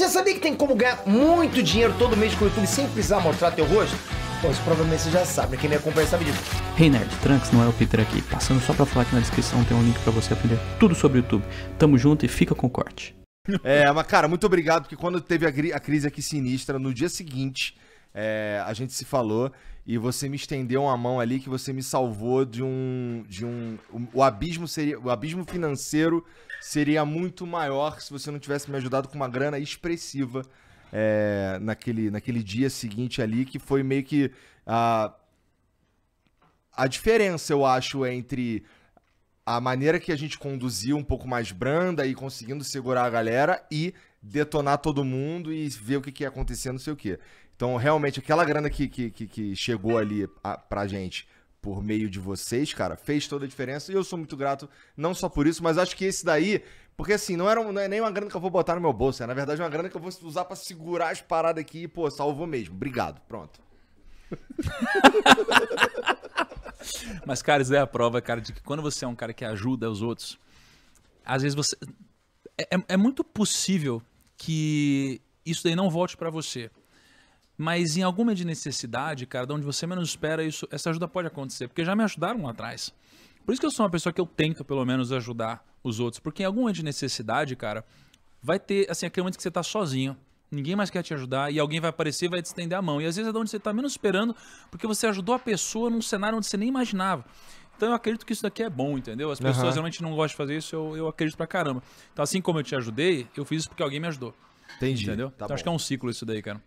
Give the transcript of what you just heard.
Você sabia que tem como ganhar muito dinheiro todo mês com o YouTube sem precisar mostrar teu rosto? Bom, isso provavelmente você já sabe, né? quem me acompanha sabe disso. Hey Nerd, Trunks não é o Peter aqui. Passando só pra falar que na descrição tem um link para você aprender tudo sobre o YouTube. Tamo junto e fica com o corte. É, mas cara, muito obrigado, porque quando teve a, a crise aqui sinistra, no dia seguinte, é, a gente se falou e você me estendeu uma mão ali que você me salvou de um de um o abismo seria o abismo financeiro seria muito maior se você não tivesse me ajudado com uma grana expressiva é, naquele naquele dia seguinte ali que foi meio que a a diferença eu acho entre a maneira que a gente conduziu um pouco mais branda e conseguindo segurar a galera e detonar todo mundo e ver o que, que ia acontecer, não sei o quê. Então, realmente, aquela grana que, que, que chegou ali a, pra gente por meio de vocês, cara, fez toda a diferença e eu sou muito grato, não só por isso, mas acho que esse daí, porque assim, não, era, um, não é nem uma grana que eu vou botar no meu bolso, é na verdade uma grana que eu vou usar para segurar as paradas aqui e, pô, salvou mesmo. Obrigado, pronto. Mas, cara, isso é a prova, cara, de que quando você é um cara que ajuda os outros, às vezes você. É, é, é muito possível que isso daí não volte para você. Mas em alguma de necessidade, cara, de onde você menos espera, isso, essa ajuda pode acontecer. Porque já me ajudaram lá atrás. Por isso que eu sou uma pessoa que eu tento, pelo menos, ajudar os outros. Porque em alguma de necessidade, cara, vai ter, assim, aquele momento que você tá sozinho ninguém mais quer te ajudar, e alguém vai aparecer e vai te estender a mão. E às vezes é de onde você está menos esperando, porque você ajudou a pessoa num cenário onde você nem imaginava. Então eu acredito que isso daqui é bom, entendeu? As pessoas uhum. realmente não gostam de fazer isso, eu, eu acredito pra caramba. Então assim como eu te ajudei, eu fiz isso porque alguém me ajudou. Entendi. Entendeu? Tá então, acho que é um ciclo isso daí, cara.